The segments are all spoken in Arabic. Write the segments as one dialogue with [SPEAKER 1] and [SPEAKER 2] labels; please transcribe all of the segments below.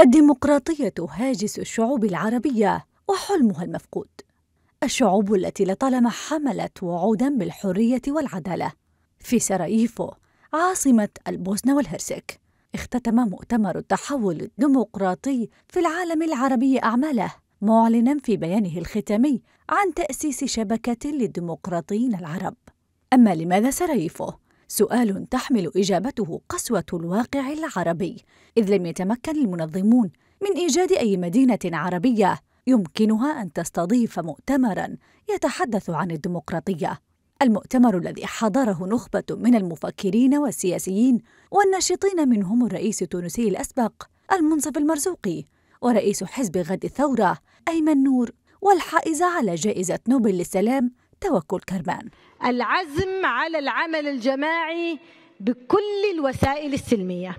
[SPEAKER 1] الديمقراطية هاجس الشعوب العربية وحلمها المفقود. الشعوب التي لطالما حملت وعودا بالحرية والعدالة. في سراييفو عاصمة البوسنة والهرسك، اختتم مؤتمر التحول الديمقراطي في العالم العربي أعماله، معلنا في بيانه الختامي عن تأسيس شبكة للديمقراطيين العرب. أما لماذا سراييفو؟ سؤال تحمل إجابته قسوة الواقع العربي إذ لم يتمكن المنظمون من إيجاد أي مدينة عربية يمكنها أن تستضيف مؤتمرا يتحدث عن الديمقراطية المؤتمر الذي حضره نخبة من المفكرين والسياسيين والناشطين منهم الرئيس التونسي الأسبق المنصف المرزوقي ورئيس حزب غد الثورة أيمن نور والحائز على جائزة نوبل للسلام توكل كرمان
[SPEAKER 2] العزم على العمل الجماعي بكل الوسائل السلميه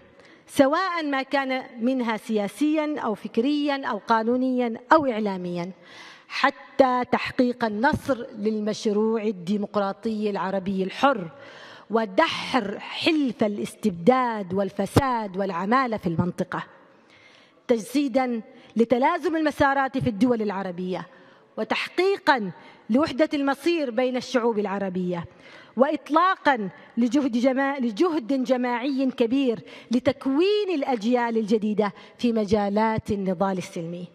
[SPEAKER 2] سواء ما كان منها سياسيا او فكريا او قانونيا او اعلاميا حتى تحقيق النصر للمشروع الديمقراطي العربي الحر ودحر حلف الاستبداد والفساد والعماله في المنطقه تجسيدا لتلازم المسارات في الدول العربيه وتحقيقا لوحدة المصير بين الشعوب العربية وإطلاقا لجهد, جما... لجهد جماعي كبير لتكوين الأجيال الجديدة في مجالات النضال السلمي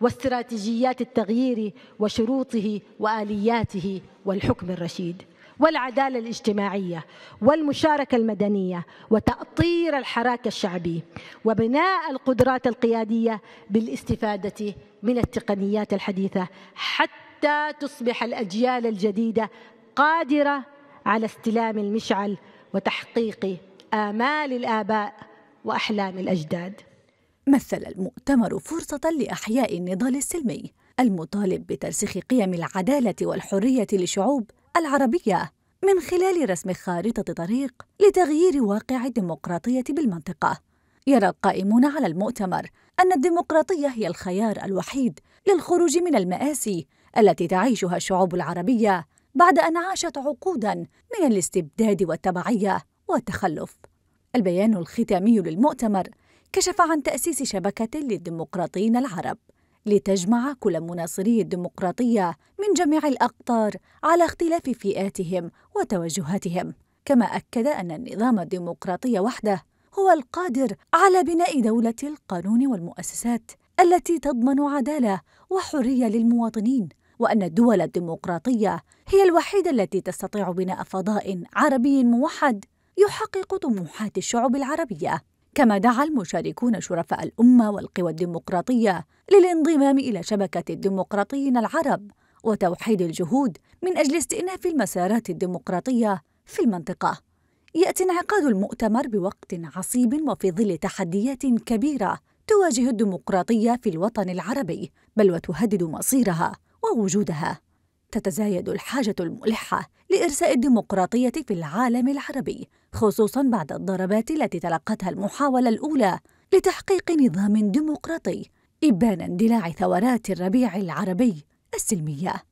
[SPEAKER 2] واستراتيجيات التغيير وشروطه والياته والحكم الرشيد والعدالة الاجتماعية والمشاركة المدنية وتأطير الحراك الشعبي وبناء القدرات القيادية بالاستفادة من التقنيات الحديثة حتى تصبح الأجيال الجديدة قادرة على استلام المشعل
[SPEAKER 1] وتحقيق آمال الآباء وأحلام الأجداد مثل المؤتمر فرصة لإحياء النضال السلمي المطالب بترسيخ قيم العدالة والحرية لشعوب العربية من خلال رسم خارطة طريق لتغيير واقع الديمقراطية بالمنطقة. يرى القائمون على المؤتمر أن الديمقراطية هي الخيار الوحيد للخروج من المآسي التي تعيشها الشعوب العربية بعد أن عاشت عقودًا من الاستبداد والتبعية والتخلف. البيان الختامي للمؤتمر كشف عن تأسيس شبكة للديمقراطيين العرب لتجمع كل مناصري الديمقراطية من جميع الأقطار على اختلاف فئاتهم وتوجهاتهم، كما أكد أن النظام الديمقراطي وحده هو القادر على بناء دولة القانون والمؤسسات التي تضمن عدالة وحرية للمواطنين، وأن الدول الديمقراطية هي الوحيدة التي تستطيع بناء فضاء عربي موحد يحقق طموحات الشعوب العربية. كما دعا المشاركون شرفاء الأمة والقوى الديمقراطية للانضمام إلى شبكة الديمقراطيين العرب وتوحيد الجهود من أجل استئناف المسارات الديمقراطية في المنطقة يأتي انعقاد المؤتمر بوقت عصيب وفي ظل تحديات كبيرة تواجه الديمقراطية في الوطن العربي بل وتهدد مصيرها ووجودها تتزايد الحاجة الملحة لإرساء الديمقراطية في العالم العربي، خصوصًا بعد الضربات التي تلقتها المحاولة الأولى لتحقيق نظام ديمقراطي، إبان اندلاع ثورات الربيع العربي السلمية.